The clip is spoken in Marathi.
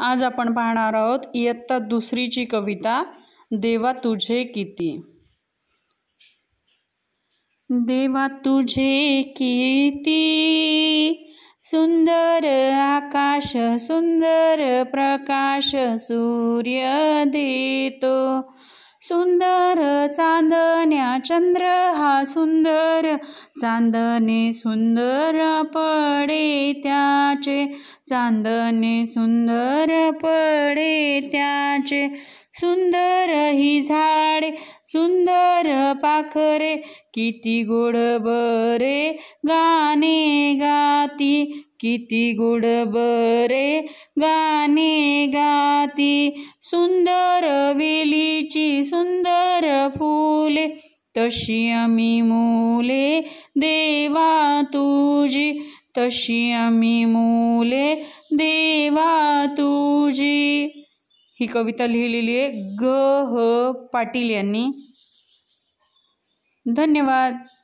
आज आपण पाहणार आहोत इयत्ता दुसरीची कविता देवा तुझे किती देवा तुझे किती सुंदर आकाश सुंदर प्रकाश सूर्य देतो सुंदर चांदण्या चंद्र हा सुंदर चांदणे सुंदर पडे त्याचे चांदणे सुंदर पडे त्याचे सुंदर ही झाडे सुंदर पाखरे किती गोड बरे गाणे गाती किती गोड बरे गाणे माती सुंदर वेलीची सुंदर फुले तशी आम्ही मुले देवा तुझी तशी आम्ही मुले देवा तुझी ही कविता लिहिलेली आहे ग ह पाटील यांनी धन्यवाद